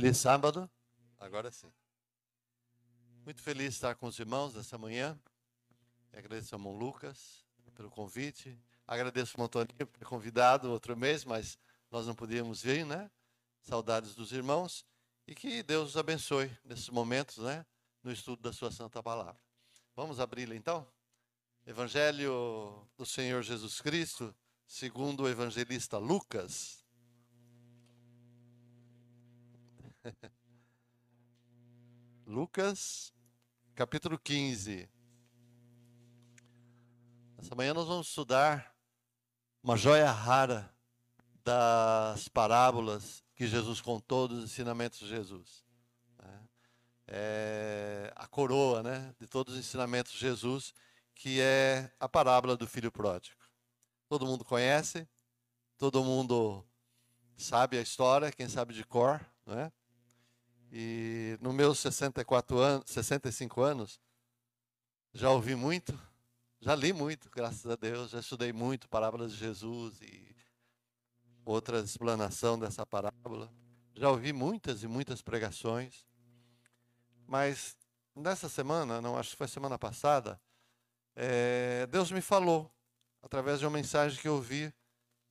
Feliz sábado. Agora sim. Muito feliz estar com os irmãos nessa manhã. Agradeço ao irmão Lucas pelo convite. Agradeço ao Antônio por ter convidado outro mês, mas nós não podíamos vir, né? Saudades dos irmãos. E que Deus os abençoe nesses momentos, né? No estudo da sua santa palavra. Vamos abri-la então? Evangelho do Senhor Jesus Cristo, segundo o evangelista Lucas. Lucas, capítulo 15. Essa manhã nós vamos estudar uma joia rara das parábolas que Jesus contou, dos ensinamentos de Jesus. Né? É a coroa né, de todos os ensinamentos de Jesus, que é a parábola do filho pródigo. Todo mundo conhece, todo mundo sabe a história, quem sabe de cor, não é? E nos meus 64 anos, 65 anos, já ouvi muito, já li muito, graças a Deus, já estudei muito parábolas de Jesus e outra explanação dessa parábola. Já ouvi muitas e muitas pregações. Mas nessa semana, não acho que foi semana passada, é, Deus me falou através de uma mensagem que eu ouvi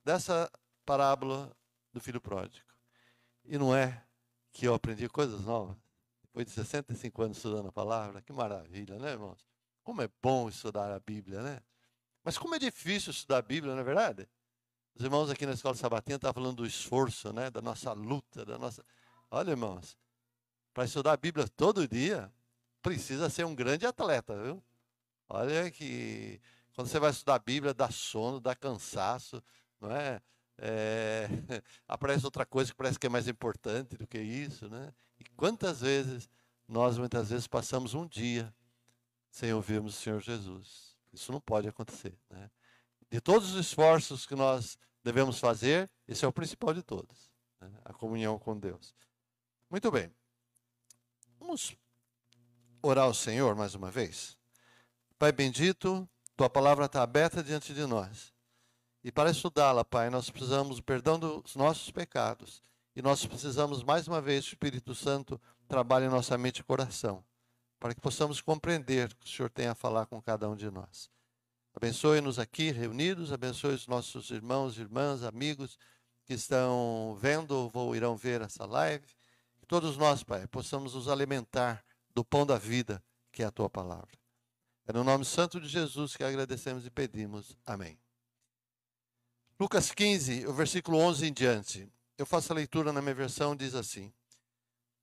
dessa parábola do filho pródigo. E não é que eu aprendi coisas novas. Depois de 65 anos estudando a palavra, que maravilha, né, irmãos? Como é bom estudar a Bíblia, né? Mas como é difícil estudar a Bíblia, não é verdade? Os irmãos aqui na escola sabatina estavam tá falando do esforço, né? Da nossa luta, da nossa. Olha, irmãos, para estudar a Bíblia todo dia, precisa ser um grande atleta, viu? Olha que quando você vai estudar a Bíblia, dá sono, dá cansaço, não é? é, aparece outra coisa que parece que é mais importante do que isso, né? E quantas vezes nós muitas vezes passamos um dia sem ouvirmos o Senhor Jesus? Isso não pode acontecer, né? De todos os esforços que nós devemos fazer, esse é o principal de todos, né? a comunhão com Deus. Muito bem. Vamos orar ao Senhor mais uma vez. Pai bendito, tua palavra está aberta diante de nós. E para estudá-la, Pai, nós precisamos do perdão dos nossos pecados. E nós precisamos, mais uma vez, que o Espírito Santo trabalhe em nossa mente e coração, para que possamos compreender o que o Senhor tem a falar com cada um de nós. Abençoe-nos aqui reunidos, abençoe os nossos irmãos, irmãs, amigos que estão vendo ou irão ver essa live. Que todos nós, Pai, possamos nos alimentar do pão da vida, que é a tua palavra. É no nome santo de Jesus que agradecemos e pedimos. Amém. Lucas 15, o versículo 11 em diante. Eu faço a leitura na minha versão, diz assim: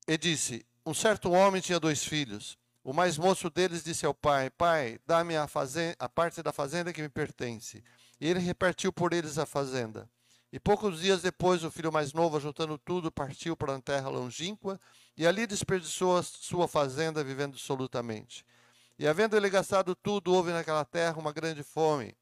E disse: Um certo homem tinha dois filhos. O mais moço deles disse ao pai: Pai, dá-me a, a, parte da fazenda que me pertence. E ele repartiu por eles a fazenda. E poucos dias depois, o filho mais novo, juntando tudo, partiu para uma terra longínqua e ali desperdiçou a sua fazenda, vivendo absolutamente. E havendo ele gastado tudo, houve naquela terra uma grande fome.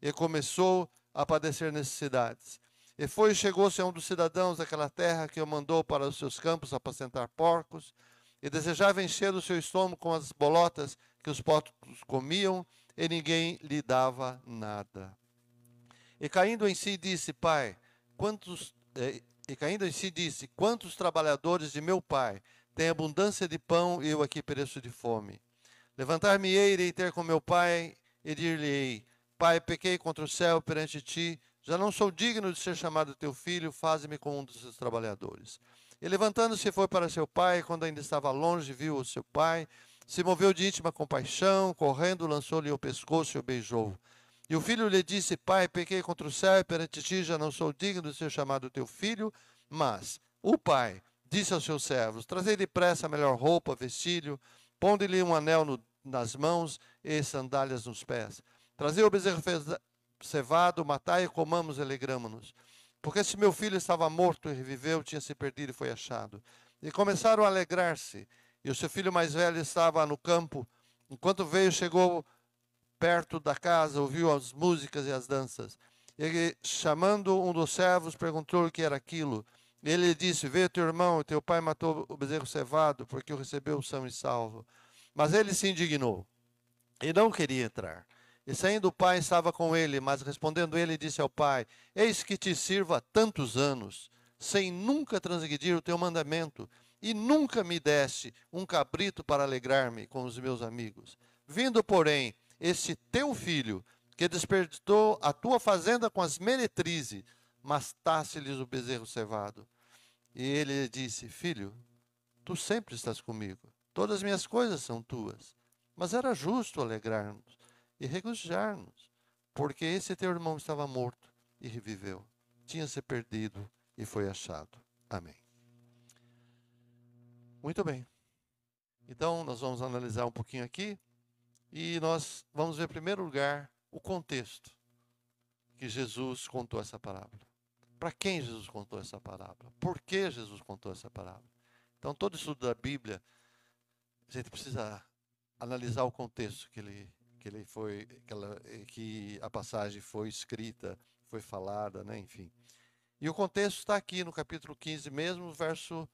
E começou a padecer necessidades. E foi e chegou-se a um dos cidadãos daquela terra que o mandou para os seus campos apacentar porcos, e desejava encher o seu estômago com as bolotas que os porcos comiam, e ninguém lhe dava nada. E caindo em si disse: Pai, quantos eh, e caindo em si disse: Quantos trabalhadores de meu pai têm abundância de pão e eu aqui pereço de fome? Levantar-me-ei, irei ter com meu pai e dir-lhe-ei: Pai, pequei contra o céu perante ti, já não sou digno de ser chamado teu filho, faze-me como um dos seus trabalhadores. E levantando-se foi para seu pai, quando ainda estava longe, viu o seu pai, se moveu de íntima compaixão, correndo, lançou-lhe o pescoço e o beijou. E o filho lhe disse: Pai, pequei contra o céu e perante ti já não sou digno de ser chamado teu filho. Mas o pai disse aos seus servos: Trazei depressa a melhor roupa, vestílio, ponde-lhe um anel no, nas mãos e sandálias nos pés. Trazer o bezerro cevado, matai e comamos e alegramo-nos. Porque se meu filho estava morto e reviveu, tinha se perdido e foi achado. E começaram a alegrar-se. E o seu filho mais velho estava no campo. Enquanto veio, chegou perto da casa, ouviu as músicas e as danças. Ele, chamando um dos servos, perguntou o que era aquilo. Ele lhe disse: Veio teu irmão, teu pai matou o bezerro cevado, porque o recebeu são e salvo. Mas ele se indignou e não queria entrar. E saindo o pai estava com ele, mas respondendo ele disse ao pai: Eis que te sirvo há tantos anos, sem nunca transgredir o teu mandamento, e nunca me desse um cabrito para alegrar-me com os meus amigos. Vindo, porém, este teu filho, que desperdiçou a tua fazenda com as meretrizes, mastaste-lhes o bezerro cevado. E ele disse: Filho, tu sempre estás comigo, todas as minhas coisas são tuas. Mas era justo alegrar-nos e regozijar-nos, porque esse teu irmão estava morto e reviveu, tinha se perdido e foi achado. Amém. Muito bem. Então, nós vamos analisar um pouquinho aqui e nós vamos ver, em primeiro lugar, o contexto que Jesus contou essa parábola. Para quem Jesus contou essa parábola? Por que Jesus contou essa parábola? Então, todo estudo da Bíblia, a gente precisa analisar o contexto que ele, que ele foi, que, ela, eh, que a passagem foi escrita, foi falada, né? enfim. E o contexto está aqui no capítulo 15 mesmo, verso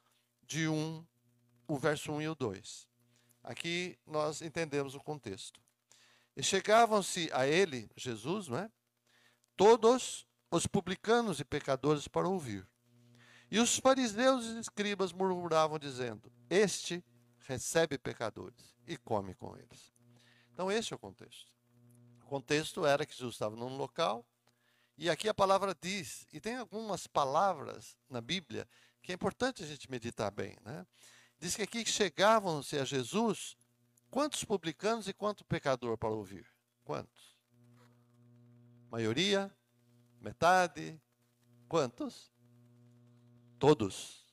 de 1, o verso 1 e o 2. Aqui nós entendemos o contexto. E chegavam-se a ele, Jesus, não é? Todos os publicanos e pecadores para ouvir. E os fariseus e escribas murmuravam, dizendo: Este recebe pecadores e come com eles. Então, esse é o contexto. O contexto era que Jesus estava num local, e aqui a palavra diz, e tem algumas palavras na Bíblia que é importante a gente meditar bem, né? Diz que aqui chegavam-se a Jesus quantos publicanos e quanto pecador para ouvir? Quantos? Maioria? Metade? Quantos? Todos.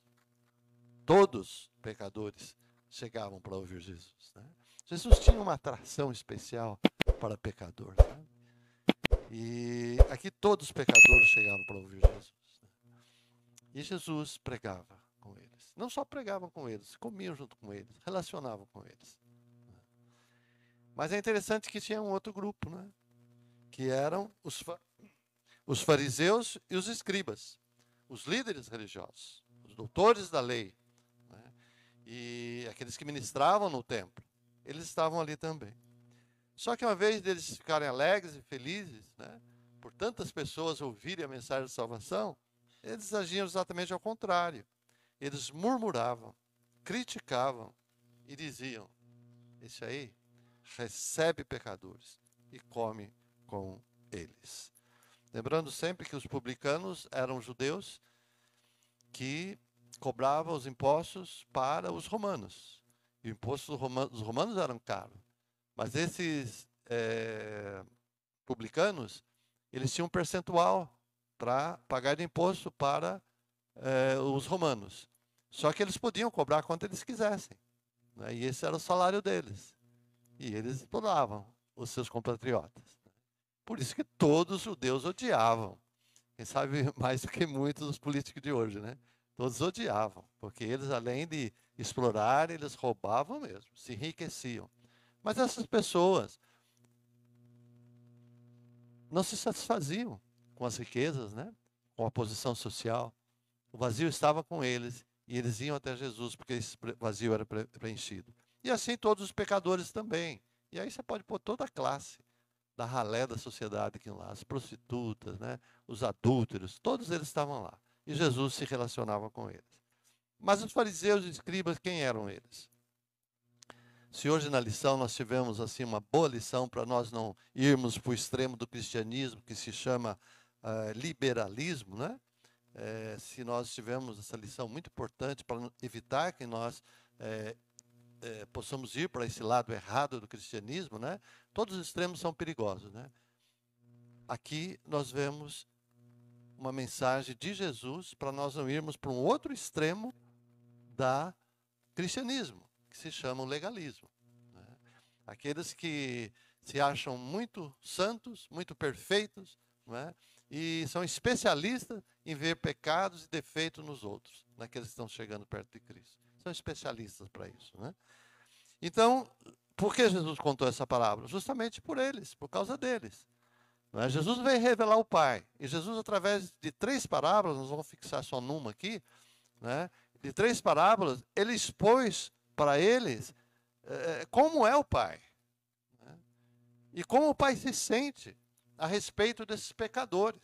Todos pecadores chegavam para ouvir Jesus. Né? Jesus tinha uma atração especial para pecador. Né? E aqui todos os pecadores chegavam para ouvir Jesus. Né? E Jesus pregava com eles. Não só pregava com eles, comia junto com eles, relacionava com eles. Né? Mas é interessante que tinha um outro grupo, né? que eram os, fa os fariseus e os escribas, os líderes religiosos, os doutores da lei, né? e aqueles que ministravam no templo eles estavam ali também. Só que uma vez deles ficarem alegres e felizes, né, por tantas pessoas ouvirem a mensagem de salvação, eles agiam exatamente ao contrário. Eles murmuravam, criticavam e diziam: Esse aí recebe pecadores e come com eles. Lembrando sempre que os publicanos eram judeus que cobravam os impostos para os romanos. Os dos romanos, romanos eram caros, Mas esses é, publicanos, eles tinham um percentual para pagar de imposto para é, os romanos. Só que eles podiam cobrar quanto eles quisessem. Né? E esse era o salário deles. E eles exploravam os seus compatriotas. Por isso que todos os judeus odiavam. Quem sabe mais do que muitos dos políticos de hoje, né? Todos odiavam, porque eles, além de explorar, eles roubavam mesmo, se enriqueciam. Mas essas pessoas não se satisfaziam com as riquezas, né? com a posição social. O vazio estava com eles e eles iam até Jesus porque esse vazio era preenchido. E assim todos os pecadores também. E aí você pode pôr toda a classe da ralé da sociedade aqui lá, as prostitutas, né? os adúlteros, todos eles estavam lá e Jesus se relacionava com eles. Mas os fariseus e escribas, quem eram eles? Se hoje na lição nós tivemos assim uma boa lição para nós não irmos para o extremo do cristianismo que se chama uh, liberalismo, né? É, se nós tivermos essa lição muito importante para evitar que nós é, é, possamos ir para esse lado errado do cristianismo, né? Todos os extremos são perigosos, né? Aqui nós vemos uma mensagem de Jesus para nós não irmos para um outro extremo da cristianismo, que se chama o legalismo. Né? Aqueles que se acham muito santos, muito perfeitos, né? e são especialistas em ver pecados e defeitos nos outros, naqueles que estão chegando perto de Cristo. São especialistas para isso. Né? Então, por que Jesus contou essa palavra? Justamente por eles, por causa deles. Né? Jesus veio revelar o Pai. E Jesus, através de três parábolas, nós vamos fixar só numa aqui, né? de três parábolas, ele expôs para eles eh, eh, como é o Pai. Né? E como o Pai se sente a respeito desses pecadores.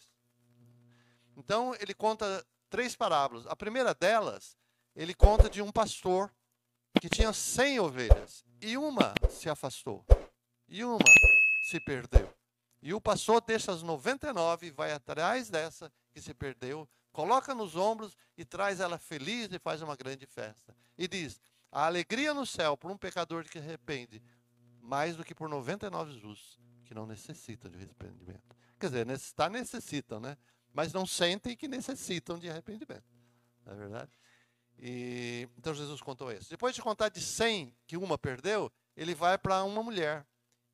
Então, ele conta três parábolas. A primeira delas, ele conta de um pastor que tinha cem ovelhas e uma se afastou e uma se perdeu. E o pastor deixa as 99 e vai atrás dessa que se perdeu, coloca nos ombros e traz ela feliz e faz uma grande festa. E diz: a alegria no céu por um pecador que arrepende, mais do que por 99 justos que não necessitam de arrependimento. Quer dizer, necessitar tá, necessitam, né? Mas não sentem que necessitam de arrependimento. Não é verdade? E, então Jesus contou isso. Depois de contar de 100 que uma perdeu, ele vai para uma mulher.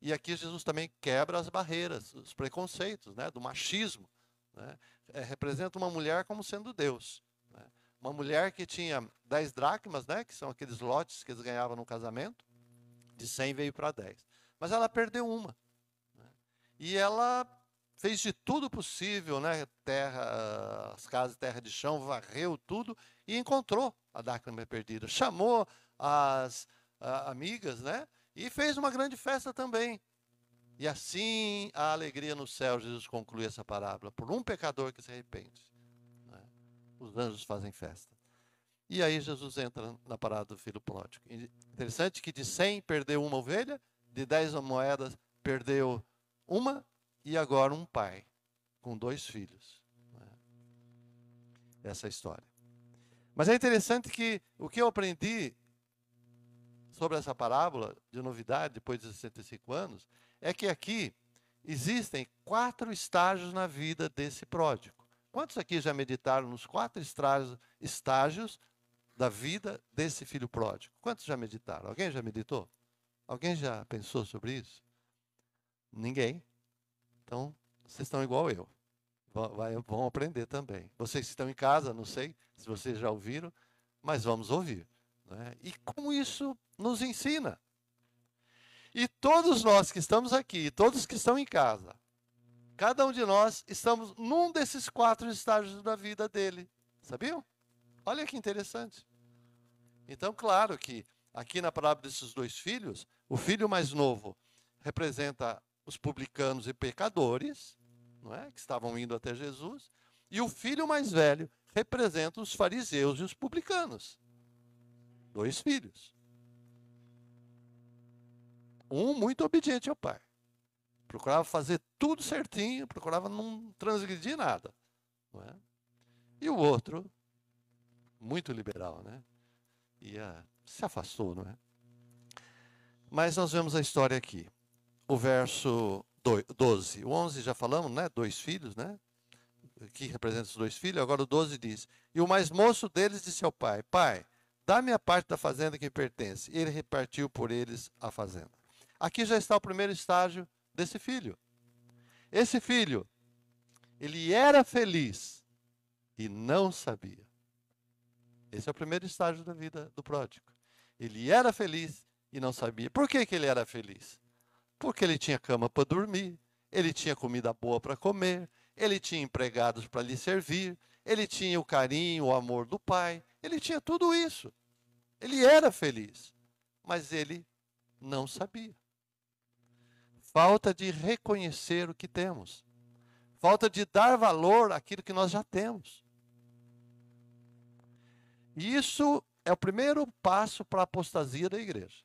E aqui Jesus também quebra as barreiras, os preconceitos, né, do machismo. Né? É, representa uma mulher como sendo Deus. Né? Uma mulher que tinha 10 dracmas, né, que são aqueles lotes que eles ganhavam no casamento, de 100 veio para 10. Mas ela perdeu uma. Né? E ela fez de tudo possível, né, terra, as casas terra de chão, varreu tudo e encontrou a dracma perdida. Chamou as a, amigas, né, e fez uma grande festa também. E assim a alegria no céu, Jesus conclui essa parábola, por um pecador que se arrepende. Né? Os anjos fazem festa. E aí Jesus entra na parada do filho pródigo. Interessante que de 100 perdeu uma ovelha, de 10 moedas perdeu uma, e agora um pai com dois filhos. Né? Essa é história. Mas é interessante que o que eu aprendi sobre essa parábola de novidade depois de 65 anos é que aqui existem quatro estágios na vida desse pródigo. Quantos aqui já meditaram nos quatro estágios da vida desse filho pródigo? Quantos já meditaram? Alguém já meditou? Alguém já pensou sobre isso? Ninguém. Então, vocês estão igual eu. vão aprender também. Vocês que estão em casa, não sei se vocês já ouviram, mas vamos ouvir. Né? E como isso nos ensina? E todos nós que estamos aqui, todos que estão em casa, cada um de nós estamos num desses quatro estágios da vida dele. Sabiam? Olha que interessante. Então, claro que aqui na palavra desses dois filhos, o filho mais novo representa os publicanos e pecadores, não é? que estavam indo até Jesus, e o filho mais velho representa os fariseus e os publicanos. Dois filhos. Um muito obediente ao pai. Procurava fazer tudo certinho, procurava não transgredir nada. Não é? E o outro, muito liberal, né? E a, ah, se afastou, não é? Mas nós vemos a história aqui. O verso 12. O 11 já falamos, né? Dois filhos, né? Que representa os dois filhos. Agora o 12 diz: E o mais moço deles disse ao pai: Pai, Dá-me a parte da fazenda que pertence. Ele repartiu por eles a fazenda. Aqui já está o primeiro estágio desse filho. Esse filho, ele era feliz e não sabia. Esse é o primeiro estágio da vida do pródigo. Ele era feliz e não sabia. Por que, que ele era feliz? Porque ele tinha cama para dormir, ele tinha comida boa para comer, ele tinha empregados para lhe servir, ele tinha o carinho, o amor do pai, ele tinha tudo isso. Ele era feliz, mas ele não sabia. Falta de reconhecer o que temos. Falta de dar valor àquilo que nós já temos. E isso é o primeiro passo para a apostasia da igreja.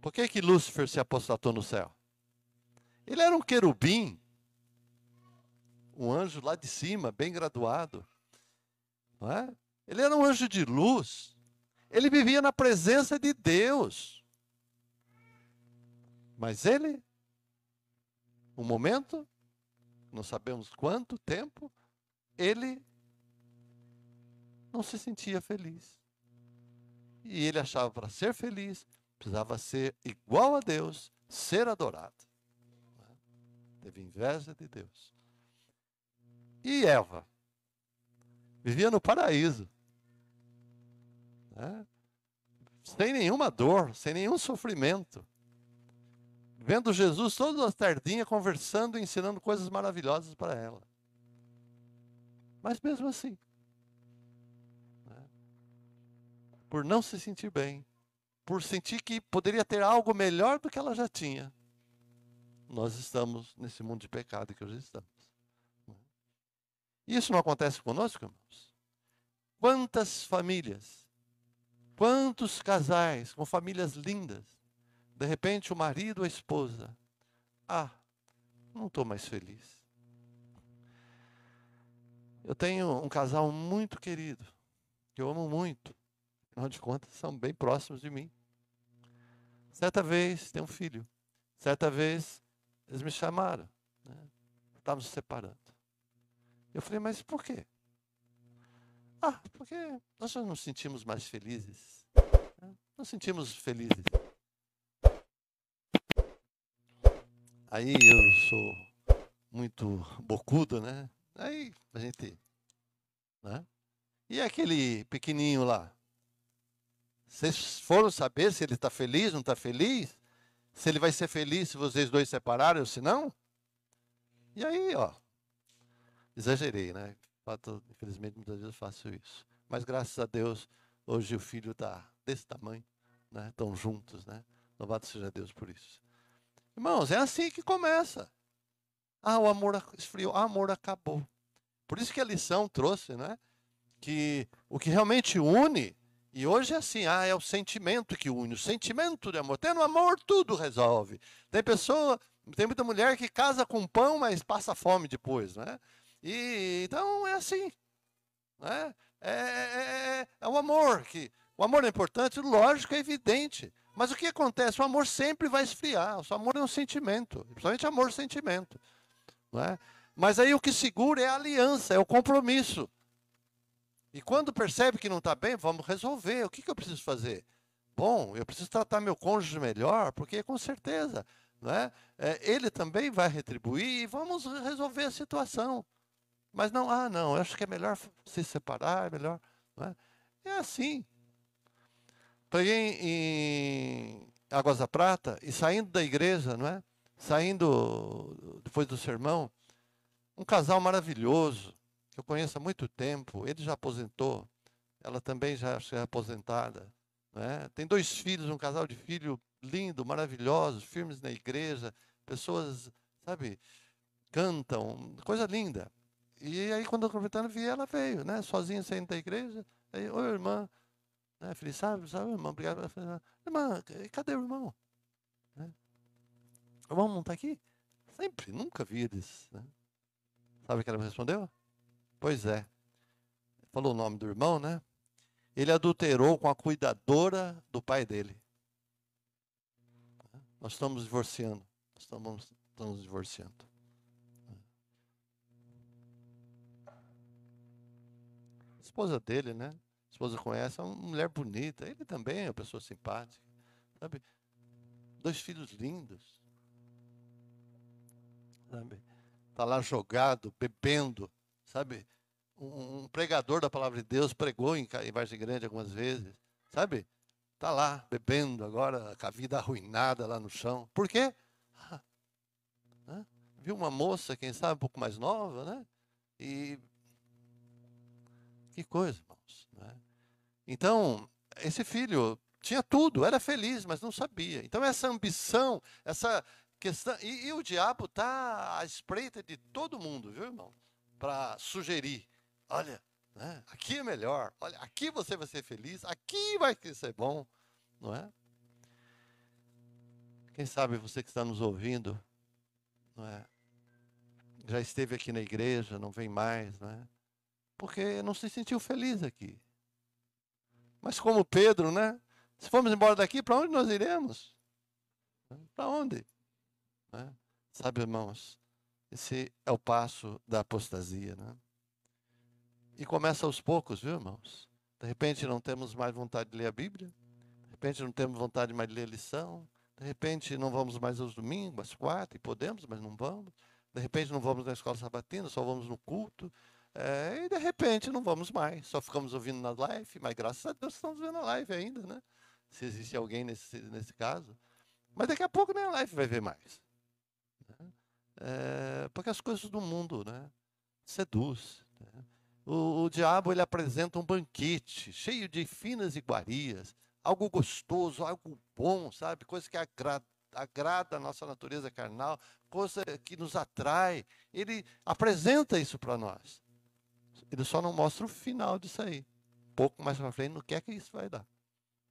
Por que que Lúcifer se apostatou no céu? Ele era um querubim um anjo lá de cima, bem graduado. Não é? Ele era um anjo de luz. Ele vivia na presença de Deus. Mas ele, um momento, não sabemos quanto tempo, ele não se sentia feliz. E ele achava para ser feliz precisava ser igual a Deus, ser adorado. É? Teve inveja de Deus e Eva. Vivia no paraíso. Né? Sem nenhuma dor, sem nenhum sofrimento. Vendo Jesus todas as tardinhas conversando e ensinando coisas maravilhosas para ela. Mas mesmo assim, né? por não se sentir bem, por sentir que poderia ter algo melhor do que ela já tinha, nós estamos nesse mundo de pecado que hoje estamos. Isso não acontece conosco, irmãos? Quantas famílias, quantos casais com famílias lindas, de repente o marido ou a esposa, ah, não estou mais feliz. Eu tenho um casal muito querido, que eu amo muito, afinal de contas, são bem próximos de mim. Certa vez tem um filho, certa vez eles me chamaram, né? estávamos se separando. Eu falei, mas por quê? Ah, porque nós já nos sentimos mais felizes. Né? Nos sentimos felizes. Aí eu sou muito bocudo, né? Aí a gente. Né? E aquele pequenininho lá? Vocês foram saber se ele está feliz, não está feliz? Se ele vai ser feliz se vocês dois separarem ou se não? E aí, ó, exagerei, né? infelizmente, muitas vezes eu faço isso. Mas graças a Deus, hoje o filho está desse tamanho, né? Estão juntos, né? Louvado seja Deus por isso. Irmãos, é assim que começa. Ah, o amor esfriou, ah, o amor acabou. Por isso que a lição trouxe, né? Que o que realmente une, e hoje é assim, ah, é o sentimento que une, o sentimento de amor. Tendo amor, tudo resolve. Tem pessoa, tem muita mulher que casa com pão, mas passa fome depois, né? E, então é assim. Né? É é, é, é, é, o amor que. O amor é importante, lógico, é evidente. Mas o que acontece? O amor sempre vai esfriar. O amor é um sentimento, principalmente amor-sentimento. Né? Mas aí o que segura é a aliança, é o compromisso. E quando percebe que não está bem, vamos resolver. O que, que eu preciso fazer? Bom, eu preciso tratar meu cônjuge melhor, porque com certeza né, é, ele também vai retribuir e vamos resolver a situação. Mas não, ah, não, eu acho que é melhor se separar, é melhor. É? é? assim. Peguei em Águas da Prata e saindo da igreja, não é? Saindo depois do sermão, um casal maravilhoso, que eu conheço há muito tempo, ele já aposentou, ela também já é aposentada. É? Tem dois filhos, um casal de filho lindo, maravilhoso, firmes na igreja, pessoas, sabe, cantam, coisa linda. E aí, quando a aproveitando vi ela veio, né? Sozinha, saindo da igreja. Aí, oi, irmã. Né? Falei, sabe, sabe, irmã, obrigado. Ela irmã, cadê o irmão? Né? O irmão não está aqui? Sempre, nunca vi eles. Né? Sabe o que ela me respondeu? Pois é. Falou o nome do irmão, né? Ele adulterou com a cuidadora do pai dele. Nós estamos divorciando. Nós estamos, estamos divorciando. esposa dele, né? A esposa conhece, é uma mulher bonita. Ele também é uma pessoa simpática, sabe? Dois filhos lindos, sabe? Tá lá jogado, bebendo, sabe? Um, pregador da palavra de Deus pregou em, em Vargem Grande algumas vezes, sabe? Tá lá bebendo agora, com a vida arruinada lá no chão. Por quê? Ah, né? Viu uma moça, quem sabe, um pouco mais nova, né? E que coisa, irmãos. Né? Então, esse filho tinha tudo, era feliz, mas não sabia. Então, essa ambição, essa questão. E, e o diabo está à espreita de todo mundo, viu, irmão? Para sugerir: olha, né? aqui é melhor, olha, aqui você vai ser feliz, aqui vai ser bom, não é? Quem sabe você que está nos ouvindo, não é? já esteve aqui na igreja, não vem mais, não é? porque não se sentiu feliz aqui. Mas como Pedro, né? Se formos embora daqui, para onde nós iremos? Para onde? Né? Sabe, irmãos, esse é o passo da apostasia, né? E começa aos poucos, viu, irmãos? De repente não temos mais vontade de ler a Bíblia, de repente não temos vontade mais de ler a lição, de repente não vamos mais aos domingos, às quatro, e podemos, mas não vamos. De repente não vamos na escola sabatina, só vamos no culto. É, e de repente não vamos mais, só ficamos ouvindo na live, mas graças a Deus estamos vendo a live ainda, né? Se existe alguém nesse, nesse caso. Mas daqui a pouco nem a live vai ver mais. Né? É, porque as coisas do mundo né, seduz. Né? O, o diabo ele apresenta um banquete cheio de finas iguarias, algo gostoso, algo bom, sabe? Coisa que agrada agrada a nossa natureza carnal, coisa que nos atrai. Ele apresenta isso para nós. Ele só não mostra o final disso aí. Pouco mais para frente, no que é que isso vai dar.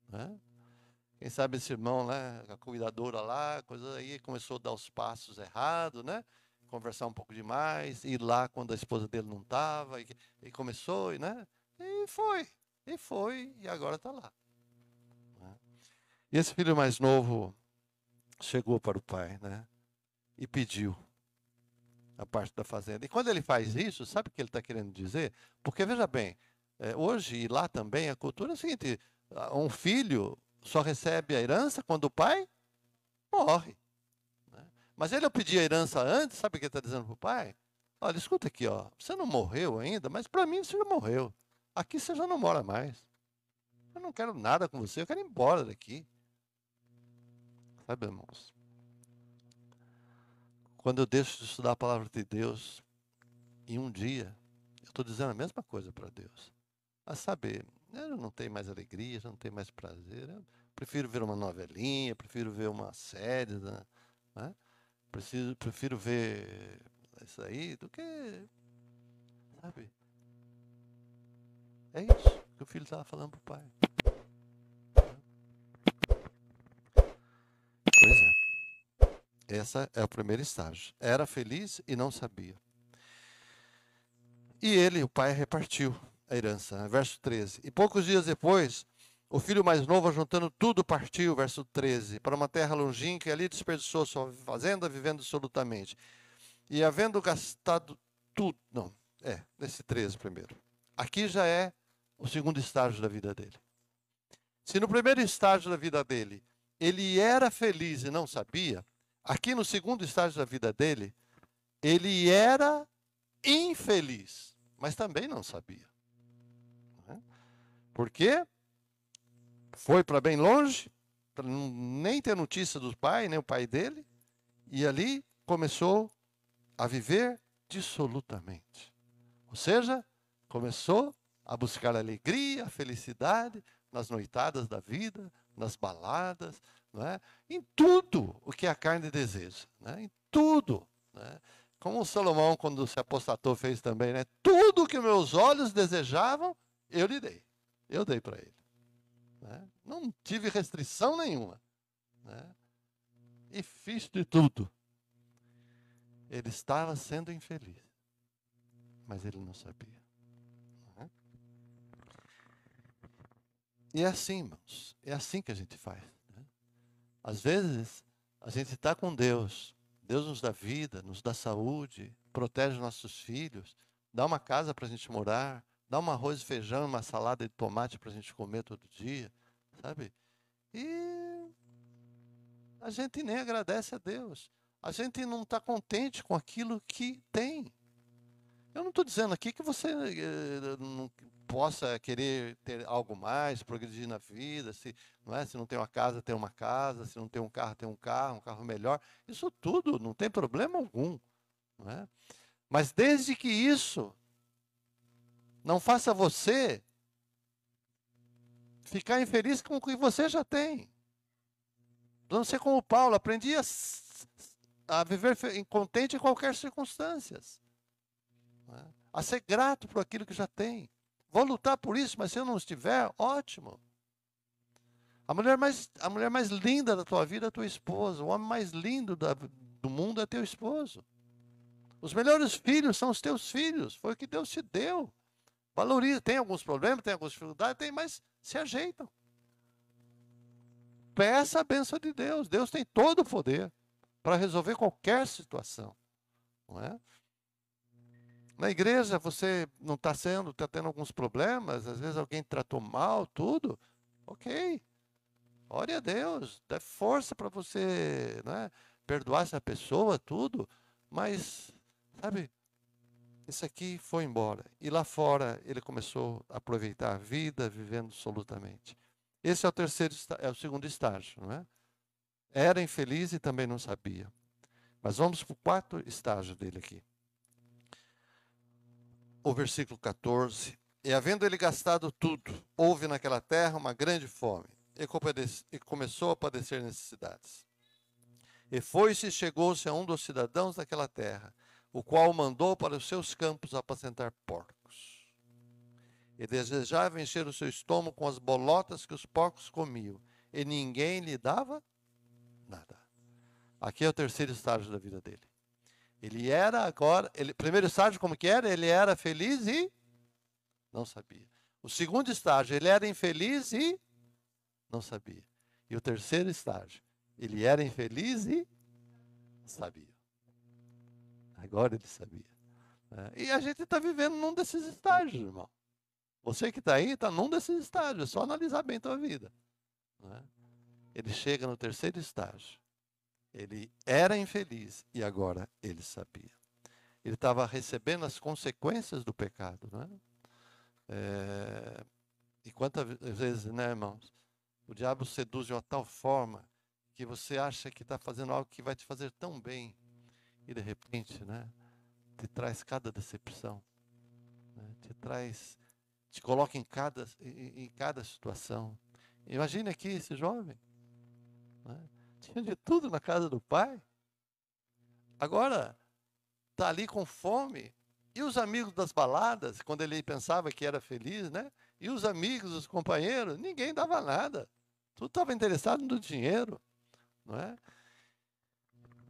Né? Quem sabe esse irmão, né, a cuidadora lá, coisa aí, começou a dar os passos errados, né? Conversar um pouco demais, ir lá quando a esposa dele não estava, e, e, começou, e, né? E foi, e foi, e agora está lá. Né? E esse filho mais novo chegou para o pai, né? E pediu a parte da fazenda. E quando ele faz uhum. isso, sabe o que ele está querendo dizer? Porque, veja bem, é, hoje e lá também a cultura é a seguinte: ah, um filho só recebe a herança quando o pai morre. Né? Mas ele, eu pedi a herança antes, sabe o que ele está dizendo para o pai? Olha, escuta aqui, ó, você não morreu ainda, mas para mim você já morreu. Aqui você já não mora mais. Eu não quero nada com você, eu quero ir embora daqui. Sabe, irmãos? Quando eu deixo de estudar a palavra de Deus, em um dia, eu estou dizendo a mesma coisa para Deus. A saber, eu não tenho mais alegria, eu não tenho mais prazer. Eu prefiro ver uma novelinha, prefiro ver uma série, né? Preciso, prefiro ver isso aí do que. Sabe? É isso que o filho estava falando para o pai. Essa é o primeiro estágio. Era feliz e não sabia. E ele, o pai, repartiu a herança. Né? Verso 13. E poucos dias depois, o filho mais novo, juntando tudo, partiu, verso 13, para uma terra longínqua e ali desperdiçou sua fazenda, vivendo absolutamente. E havendo gastado tudo. Não, é, nesse 13 primeiro. Aqui já é o segundo estágio da vida dele. Se no primeiro estágio da vida dele ele era feliz e não sabia, aqui no segundo estágio da vida dele, ele era infeliz, mas também não sabia. Né? Porque foi para bem longe, para nem ter notícia do pai, nem o pai dele, e ali começou a viver dissolutamente. Ou seja, começou a buscar alegria, a felicidade nas noitadas da vida, nas baladas, né? em tudo o que a carne deseja, né? em tudo. Né? Como Salomão, quando se apostatou, fez também, né? tudo que meus olhos desejavam, eu lhe dei. Eu dei para ele. Né? Não tive restrição nenhuma. Né? E fiz de tudo. Ele estava sendo infeliz, mas ele não sabia. Né? E é assim, irmãos. É assim que a gente faz. Às vezes, a gente está com Deus. Deus nos dá vida, nos dá saúde, protege nossos filhos, dá uma casa para a gente morar, dá um arroz e feijão, uma salada de tomate para a gente comer todo dia, sabe? E a gente nem agradece a Deus. A gente não está contente com aquilo que tem. Eu não estou dizendo aqui que você eh, não possa querer ter algo mais, progredir na vida, se não, é? se não tem uma casa, tem uma casa, se não tem um carro, tem um carro, um carro melhor. Isso tudo não tem problema algum. Não é? Mas desde que isso não faça você ficar infeliz com o que você já tem. Não ser como o Paulo, aprendi a, a viver contente em qualquer circunstâncias. Né? A ser grato por aquilo que já tem. Vou lutar por isso, mas se eu não estiver, ótimo. A mulher mais, a mulher mais linda da tua vida é tua esposa. O homem mais lindo da, do mundo é teu esposo. Os melhores filhos são os teus filhos. Foi o que Deus te deu. Valoriza. Tem alguns problemas, tem algumas dificuldades, tem, mas se ajeitam. Peça a benção de Deus. Deus tem todo o poder para resolver qualquer situação. Não é? Na igreja você não está sendo, está tendo alguns problemas, às vezes alguém tratou mal, tudo. Ok. Ore a Deus, dá força para você né, perdoar essa pessoa, tudo. Mas, sabe, isso aqui foi embora. E lá fora ele começou a aproveitar a vida, vivendo absolutamente. Esse é o terceiro, é o segundo estágio, não é? Era infeliz e também não sabia. Mas vamos para o quarto estágio dele aqui o versículo 14. E havendo ele gastado tudo, houve naquela terra uma grande fome, e começou a padecer necessidades. E foi-se e chegou-se a um dos cidadãos daquela terra, o qual o mandou para os seus campos apacentar porcos. E desejava encher o seu estômago com as bolotas que os porcos comiam, e ninguém lhe dava nada. Aqui é o terceiro estágio da vida dele. Ele era agora, ele, primeiro estágio como que era? Ele era feliz e não sabia. O segundo estágio, ele era infeliz e não sabia. E o terceiro estágio, ele era infeliz e sabia. Agora ele sabia. Né? E a gente está vivendo num desses estágios, irmão. Você que está aí está num desses estágios. É só analisar bem a tua vida. Né? Ele chega no terceiro estágio. Ele era infeliz e agora ele sabia. Ele estava recebendo as consequências do pecado. Né? É... E quantas vezes, né, irmãos? O diabo seduz de uma tal forma que você acha que está fazendo algo que vai te fazer tão bem e de repente, né, te traz cada decepção, né, te traz, te coloca em cada em, em cada situação. Imagine aqui esse jovem, né, tinha de tudo na casa do pai. Agora, está ali com fome. E os amigos das baladas, quando ele pensava que era feliz, né? E os amigos, os companheiros, ninguém dava nada. Tudo estava interessado no dinheiro, não é?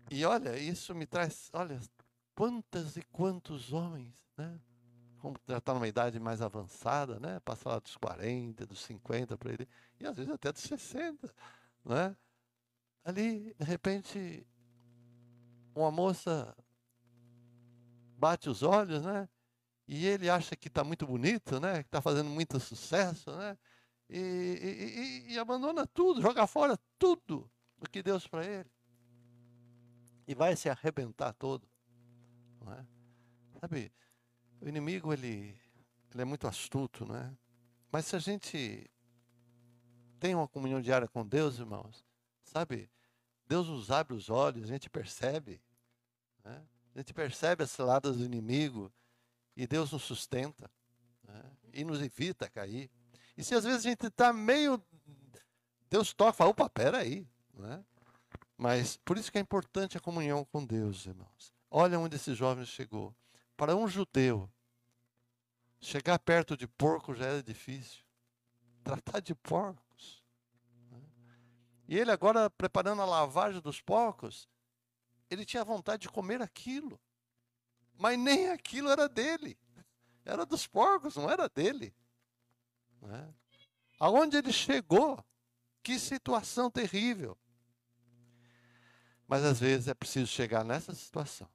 E olha, isso me traz, olha, quantas e quantos homens, né? Como já está numa idade mais avançada, né? Passar lá dos 40, dos 50 para ele, e às vezes até dos 60, né? Ali, de repente, uma moça bate os olhos, né? E ele acha que está muito bonito, né? Que está fazendo muito sucesso, né? E, e, e, e abandona tudo, joga fora tudo o que Deus para ele. E vai se arrebentar todo. Não é? Sabe, o inimigo, ele, ele é muito astuto, né? Mas se a gente tem uma comunhão diária com Deus, irmãos, Sabe? Deus nos abre os olhos, a gente percebe. Né? A gente percebe as ciladas do inimigo e Deus nos sustenta né? e nos evita cair. E se às vezes a gente está meio. Deus toca, fala, opa, peraí. Né? Mas por isso que é importante a comunhão com Deus, irmãos. Olha onde esse jovem chegou. Para um judeu, chegar perto de porco já era difícil. Tratar de porco. E ele agora preparando a lavagem dos porcos, ele tinha vontade de comer aquilo. Mas nem aquilo era dele. Era dos porcos, não era dele. Né? Aonde ele chegou, que situação terrível. Mas às vezes é preciso chegar nessa situação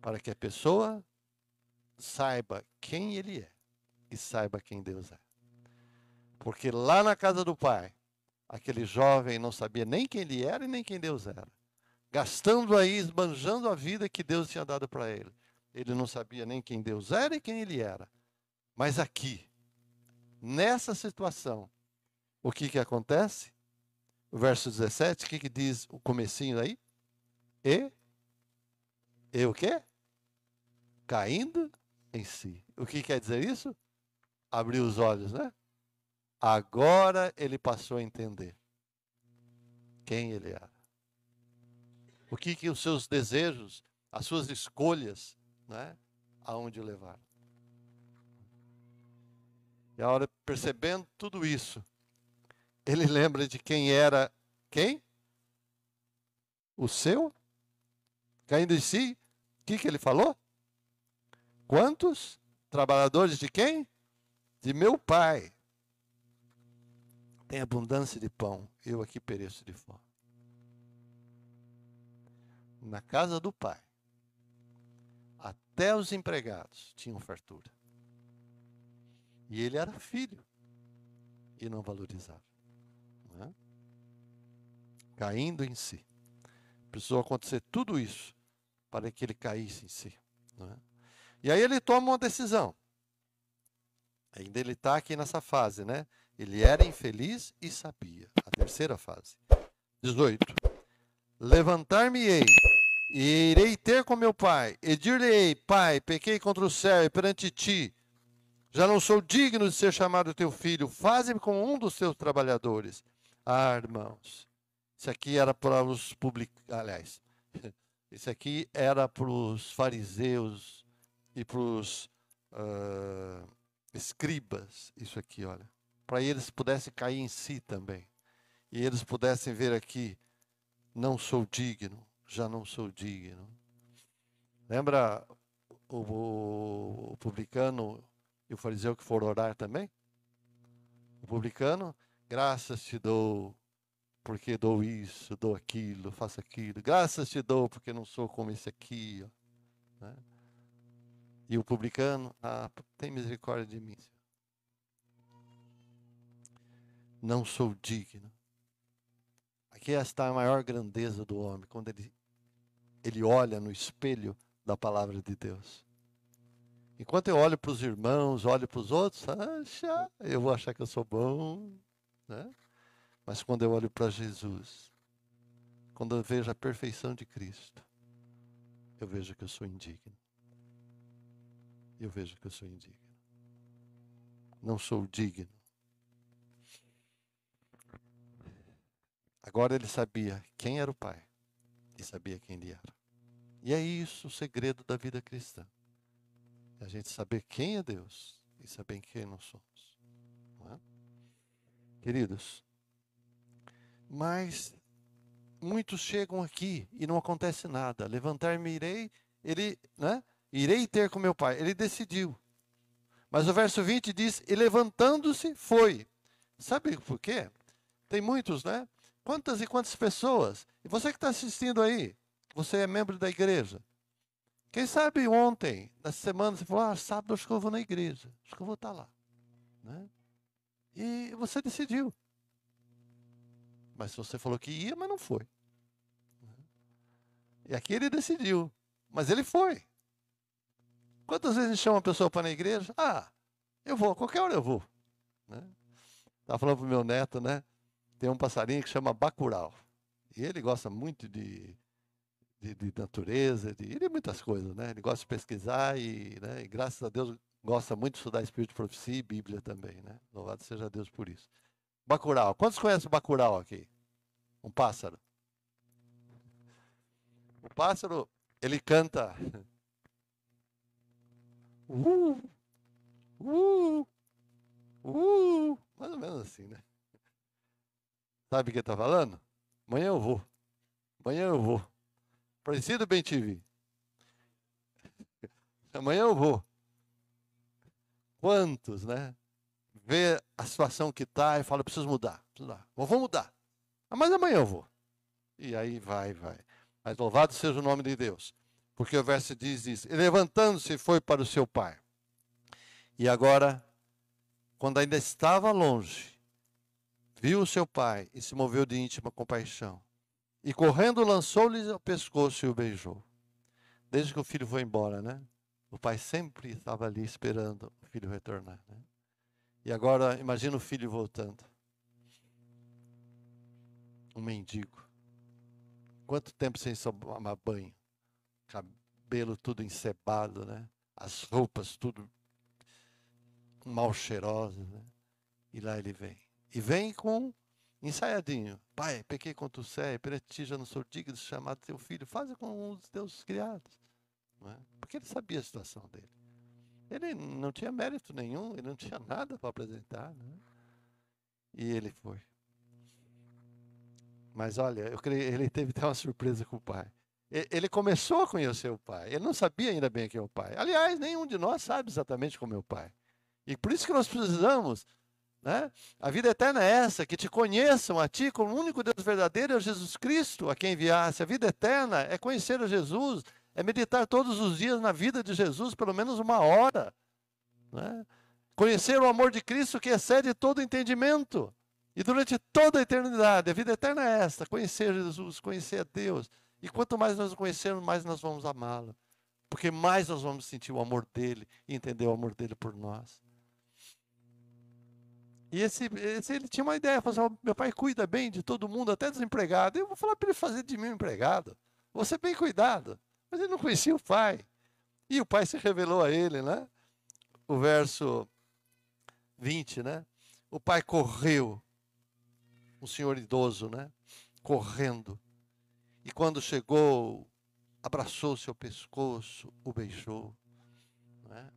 para que a pessoa saiba quem ele é e saiba quem Deus é. Porque lá na casa do Pai, Aquele jovem não sabia nem quem ele era e nem quem Deus era. Gastando aí, esbanjando a vida que Deus tinha dado para ele. Ele não sabia nem quem Deus era e quem ele era. Mas aqui, nessa situação, o que que acontece? O verso 17, o que que diz o comecinho aí? E e o quê? Caindo em si. O que quer dizer isso? Abriu os olhos, né? Agora ele passou a entender quem ele era. O que, que os seus desejos, as suas escolhas, né, aonde levaram. E agora percebendo tudo isso, ele lembra de quem era quem? O seu? Caindo em si, o que, que ele falou? Quantos trabalhadores de quem? De meu pai tem abundância de pão, eu aqui pereço de fome. Na casa do pai, até os empregados tinham fartura. E ele era filho e não valorizava. Né? Caindo em si. Precisou acontecer tudo isso para que ele caísse em si. Né? E aí ele toma uma decisão. Ainda ele está aqui nessa fase, né? Ele era infeliz e sabia. A terceira fase. 18. Levantar-me-ei e irei ter com meu pai, e dir-lhe-ei: Pai, pequei contra o céu e perante ti. Já não sou digno de ser chamado teu filho. Faze-me com um dos teus trabalhadores. Ah, irmãos, isso aqui era para os publicanos. Aliás, isso aqui era para os fariseus e para os uh, escribas. Isso aqui, olha para eles pudessem cair em si também. E eles pudessem ver aqui: não sou digno, já não sou digno. Lembra o, o, o publicano e o fariseu que foram orar também? O publicano, graças te dou, porque dou isso, dou aquilo, faço aquilo. Graças te dou, porque não sou como esse aqui. Ó. Né? E o publicano, ah, tem misericórdia de mim, não sou digno. Aqui é está a maior grandeza do homem, quando ele, ele olha no espelho da palavra de Deus. Enquanto eu olho para os irmãos, olho para os outros, acha, eu vou achar que eu sou bom. Né? Mas quando eu olho para Jesus, quando eu vejo a perfeição de Cristo, eu vejo que eu sou indigno. Eu vejo que eu sou indigno. Não sou digno Agora ele sabia quem era o Pai e sabia quem ele era. E é isso o segredo da vida cristã. É a gente saber quem é Deus e saber quem nós somos. Não é? Queridos, mas muitos chegam aqui e não acontece nada. Levantar-me irei, ele, né? Irei ter com meu pai. Ele decidiu. Mas o verso 20 diz: "E levantando-se foi". Sabe por quê? Tem muitos, né? Quantas e quantas pessoas? E você que está assistindo aí, você é membro da igreja. Quem sabe ontem, na semana, você falou, ah, sábado acho que eu vou na igreja, acho que eu vou estar tá lá. Né? E você decidiu. Mas você falou que ia, mas não foi. E aqui ele decidiu, mas ele foi. Quantas vezes chama a pessoa para ir na igreja? Ah, eu vou, a qualquer hora eu vou. Né? Estava falando para o meu neto, né? tem um passarinho que chama bacural. E ele gosta muito de, de, de natureza, de, de, muitas coisas, né? Ele gosta de pesquisar e, né? e, graças a Deus, gosta muito de estudar Espírito, Profecia e Bíblia também, né? Louvado seja Deus por isso. Bacural. Quantos conhecem o bacural aqui? Um pássaro. O pássaro, ele canta... Uh, uh, uh, mais ou menos assim, né? Sabe o que está falando? Amanhã eu vou. Amanhã eu vou. Parecido bem TV. Amanhã eu vou. Quantos, né? Vê a situação que tá e fala, preciso mudar. Preciso mudar. vou mudar. Ah, mas amanhã eu vou. E aí vai, vai. Mas louvado seja o nome de Deus. Porque o verso diz isso. E levantando-se foi para o seu pai. E agora, quando ainda estava longe, viu o seu pai e se moveu de íntima compaixão. E correndo lançou-lhe o pescoço e o beijou. Desde que o filho foi embora, né? O pai sempre estava ali esperando o filho retornar. Né? E agora, imagina o filho voltando. Um mendigo. Quanto tempo sem tomar banho? Cabelo tudo encebado, né? As roupas tudo mal cheirosas, né? E lá ele vem. E vem com ensaiadinho. Pai, pequei contra o céu, perante já não sou digno de chamar teu filho. faça com um dos teus criados. É? Porque ele sabia a situação dele. Ele não tinha mérito nenhum, ele não tinha nada para apresentar. Né? E ele foi. Mas olha, eu creio, ele teve até uma surpresa com o pai. Ele começou a conhecer o pai. Ele não sabia ainda bem quem é o pai. Aliás, nenhum de nós sabe exatamente como é o pai. E por isso que nós precisamos né? A vida eterna é essa, que te conheçam a ti como o único Deus verdadeiro é Jesus Cristo, a quem enviasse. A vida eterna é conhecer a Jesus, é meditar todos os dias na vida de Jesus, pelo menos uma hora. Né? Conhecer o amor de Cristo que excede todo entendimento. E durante toda a eternidade, a vida eterna é esta, conhecer Jesus, conhecer a Deus. E quanto mais nós o conhecermos, mais nós vamos amá-lo. Porque mais nós vamos sentir o amor dele e entender o amor dele por nós. E esse, esse, ele tinha uma ideia, falou assim, meu pai cuida bem de todo mundo, até dos empregados. Eu vou falar para ele fazer de mim um empregado. Você bem cuidado. Mas ele não conhecia o pai. E o pai se revelou a ele, né? O verso 20, né? O pai correu, o senhor idoso, né? Correndo. E quando chegou, abraçou seu pescoço, o beijou. Né?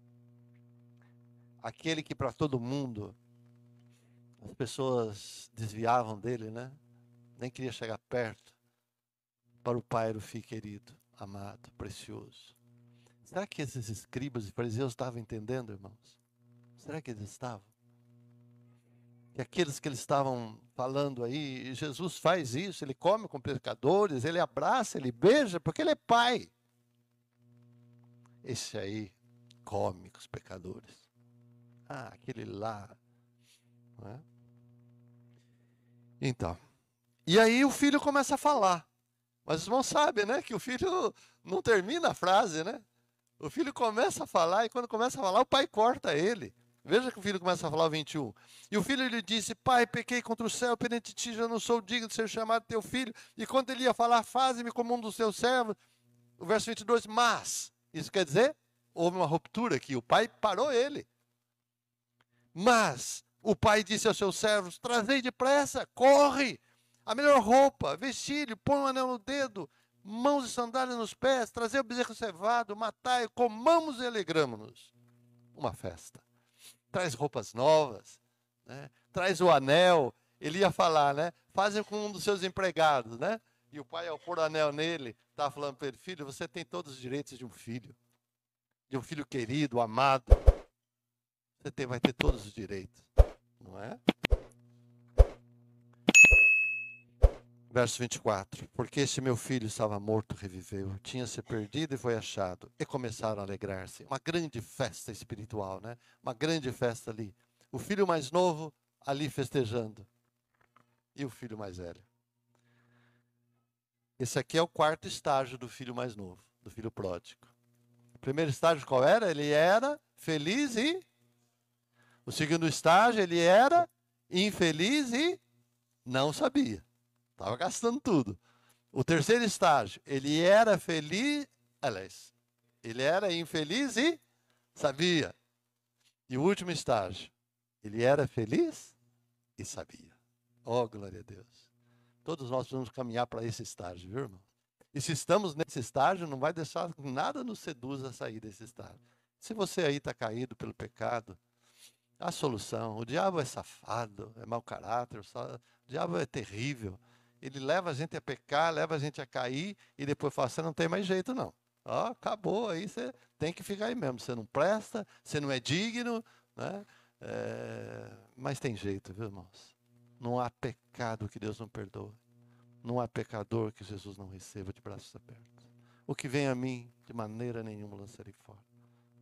Aquele que para todo mundo as pessoas desviavam dele, né? Nem queria chegar perto. Para o pai era o filho querido, amado, precioso. Será que esses escribas e fariseus estavam entendendo, irmãos? Será que eles estavam? E aqueles que eles estavam falando aí, Jesus faz isso, ele come com pecadores, ele abraça, ele beija, porque ele é pai. Esse aí come com os pecadores. Ah, aquele lá. Não é? Então. E aí o filho começa a falar. Mas os irmãos sabem, né? Que o filho não termina a frase, né? O filho começa a falar e quando começa a falar, o pai corta ele. Veja que o filho começa a falar o 21. E o filho lhe disse: Pai, pequei contra o céu, perante ti, já não sou digno de ser chamado teu filho. E quando ele ia falar, faze-me como um dos teus servos. O verso 22, mas, isso quer dizer, houve uma ruptura aqui, o pai parou ele. Mas, o pai disse aos seus servos: Trazei depressa, corre, a melhor roupa, vestílio, põe um anel no dedo, mãos e sandálias nos pés, trazei o bezerro cevado, matai, comamos e alegramos-nos. Uma festa. Traz roupas novas, né? traz o anel. Ele ia falar, né? Fazem com um dos seus empregados, né? E o pai, ao pôr o anel nele, está falando para ele: Filho, você tem todos os direitos de um filho, de um filho querido, amado. Você tem, vai ter todos os direitos não é? Verso 24: Porque este meu filho estava morto, reviveu, tinha se perdido e foi achado. E começaram a alegrar-se. Uma grande festa espiritual, né? Uma grande festa ali. O filho mais novo ali festejando. E o filho mais velho. Esse aqui é o quarto estágio do filho mais novo, do filho pródigo. O primeiro estágio qual era? Ele era feliz e o segundo estágio, ele era infeliz e não sabia. Estava gastando tudo. O terceiro estágio, ele era feliz, aliás, ele era infeliz e sabia. E o último estágio, ele era feliz e sabia. Oh, glória a Deus. Todos nós vamos caminhar para esse estágio, viu, irmão? E se estamos nesse estágio, não vai deixar que nada nos seduz a sair desse estágio. Se você aí está caído pelo pecado, a solução. O diabo é safado, é mau caráter, o diabo é terrível. Ele leva a gente a pecar, leva a gente a cair e depois fala: você não tem mais jeito, não. Ó, acabou, aí você tem que ficar aí mesmo. Você não presta, você não é digno, né? É... Mas tem jeito, viu, irmãos? Não há pecado que Deus não perdoe. Não há pecador que Jesus não receba de braços abertos. O que vem a mim, de maneira nenhuma lançarei fora.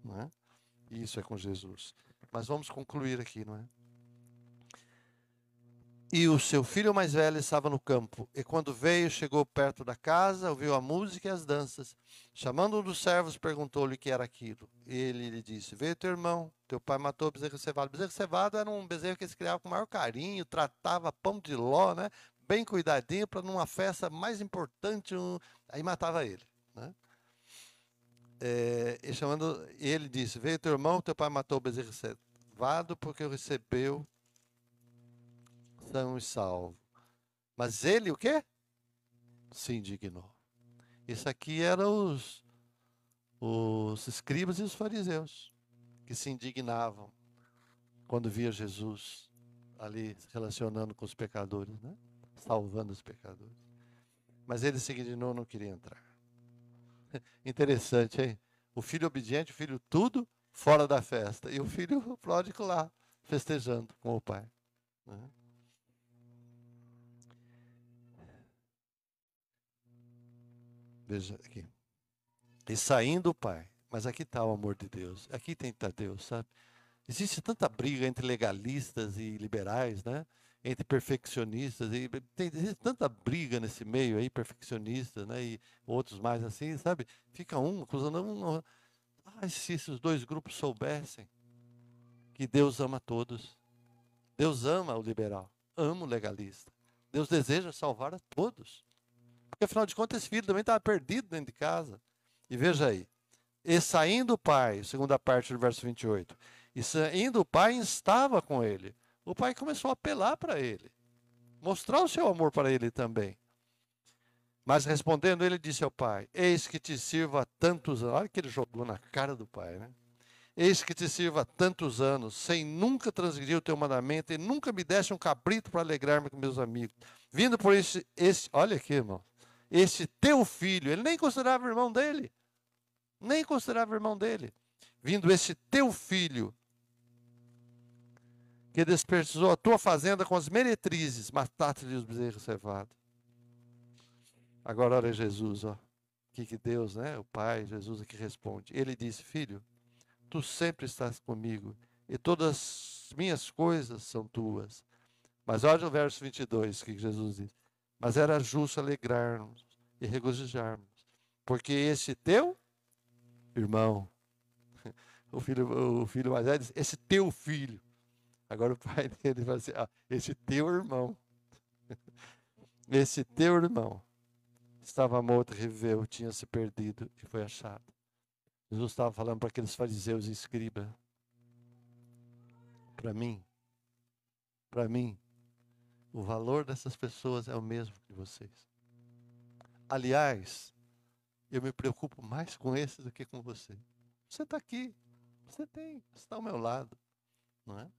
Né? E isso é com Jesus. Mas vamos concluir aqui, não é? E o seu filho mais velho estava no campo. E quando veio, chegou perto da casa, ouviu a música e as danças. Chamando um dos servos, perguntou-lhe o que era aquilo. Ele lhe disse: Veio teu irmão, teu pai matou o bezerro cevado. O bezerro cevado era um bezerro que eles criavam com o maior carinho, tratava pão de ló, né? bem cuidadinho, para numa festa mais importante. Um... Aí matava ele. Né? é, e chamando, e ele disse: Veio teu irmão, teu pai matou o bezerro cevado, porque o recebeu são e salvo. Mas ele o quê? Se indignou. Isso aqui eram os, os escribas e os fariseus que se indignavam quando via Jesus ali relacionando com os pecadores, né? salvando os pecadores. Mas ele se indignou, não queria entrar. Interessante, hein? O filho obediente, o filho tudo fora da festa. E o filho pródigo lá, festejando com o pai. Né? Veja aqui. E saindo o pai. Mas aqui está o amor de Deus. Aqui tem que estar tá Deus, sabe? Existe tanta briga entre legalistas e liberais, né? entre perfeccionistas e tem, tanta briga nesse meio aí perfeccionistas né e outros mais assim sabe fica um acusando um, um ah, se esses dois grupos soubessem que Deus ama todos Deus ama o liberal ama o legalista Deus deseja salvar a todos porque afinal de contas esse filho também estava tá perdido dentro de casa e veja aí e saindo o pai segunda parte do verso 28 e saindo o pai estava com ele o pai começou a apelar para ele, mostrar o seu amor para ele também. Mas respondendo, ele disse ao pai: Eis que te sirva há tantos anos. Olha que ele jogou na cara do pai, né? Eis que te sirva há tantos anos, sem nunca transgredir o teu mandamento e nunca me desse um cabrito para alegrar-me com meus amigos. Vindo por esse, esse, olha aqui, irmão, esse teu filho, ele nem considerava irmão dele, nem considerava irmão dele. Vindo esse teu filho, que desperdiçou a tua fazenda com as meretrizes, mataste-lhe os bezerros cevados. Agora olha Jesus, ó. Que, que Deus, né? O Pai, Jesus aqui é responde. Ele disse: Filho, tu sempre estás comigo e todas as minhas coisas são tuas. Mas olha o verso 22 que Jesus diz: Mas era justo alegrarmos e regozijarmos, porque esse teu irmão, o filho, o filho mais velho, esse teu filho, Agora o pai dele vai assim, dizer: ah, esse teu irmão, esse teu irmão estava morto, reviveu, tinha se perdido e foi achado. Jesus estava falando para aqueles fariseus e escribas: para mim, para mim, o valor dessas pessoas é o mesmo que vocês. Aliás, eu me preocupo mais com esse do que com você. Você está aqui, você tem, está ao meu lado, não é?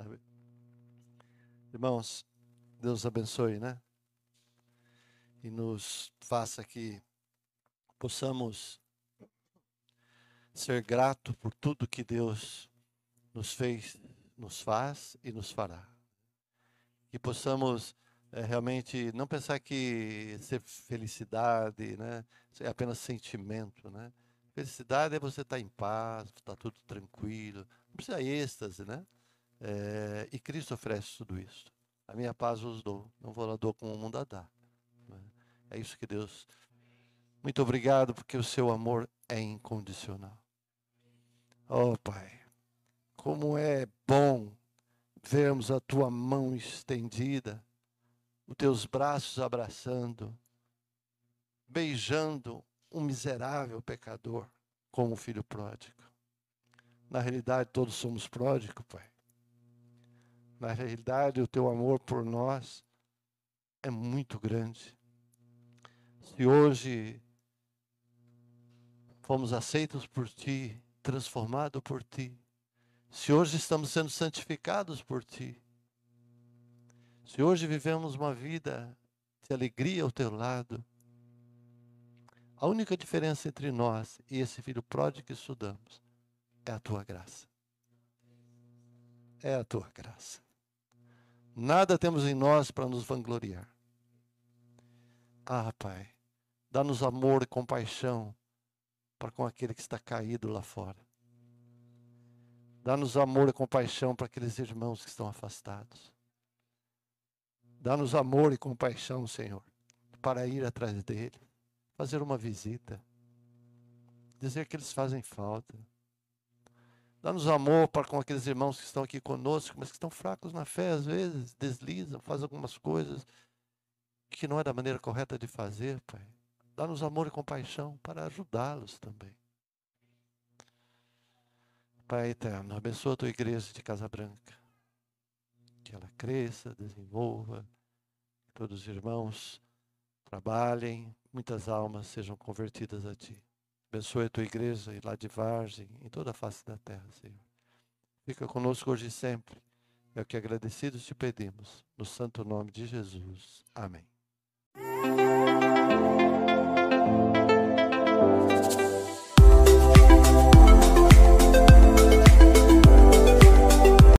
Sabe? Irmãos, Deus abençoe, né? E nos faça que possamos ser grato por tudo que Deus nos fez, nos faz e nos fará. Que possamos é, realmente não pensar que ser felicidade, né, é apenas sentimento, né? Felicidade é você estar tá em paz, estar tá tudo tranquilo, não precisa êxtase, né? É, e Cristo oferece tudo isso. A minha paz vos dou, não vou lá dou como o mundo a dá. É isso que Deus. Muito obrigado, porque o seu amor é incondicional. Oh, Pai, como é bom vermos a tua mão estendida, os teus braços abraçando, beijando um miserável pecador como o filho pródigo. Na realidade, todos somos pródigos, Pai. Na realidade, o teu amor por nós é muito grande. Se hoje fomos aceitos por ti, transformados por ti, se hoje estamos sendo santificados por ti, se hoje vivemos uma vida de alegria ao teu lado, a única diferença entre nós e esse filho pródigo que estudamos é a tua graça. É a tua graça. Nada temos em nós para nos vangloriar. Ah, Pai, dá-nos amor e compaixão para com aquele que está caído lá fora. Dá-nos amor e compaixão para aqueles irmãos que estão afastados. Dá-nos amor e compaixão, Senhor, para ir atrás dele, fazer uma visita, dizer que eles fazem falta. Dá-nos amor para com aqueles irmãos que estão aqui conosco, mas que estão fracos na fé, às vezes deslizam, fazem algumas coisas que não é da maneira correta de fazer, Pai. Dá-nos amor e compaixão para ajudá-los também. Pai eterno, abençoa a tua igreja de Casa Branca. Que ela cresça, desenvolva, que todos os irmãos trabalhem, muitas almas sejam convertidas a ti. Abençoe a tua igreja e lá de Vargem, em toda a face da terra, Senhor. Fica conosco hoje e sempre. É o que agradecidos te pedimos. No santo nome de Jesus. Amém.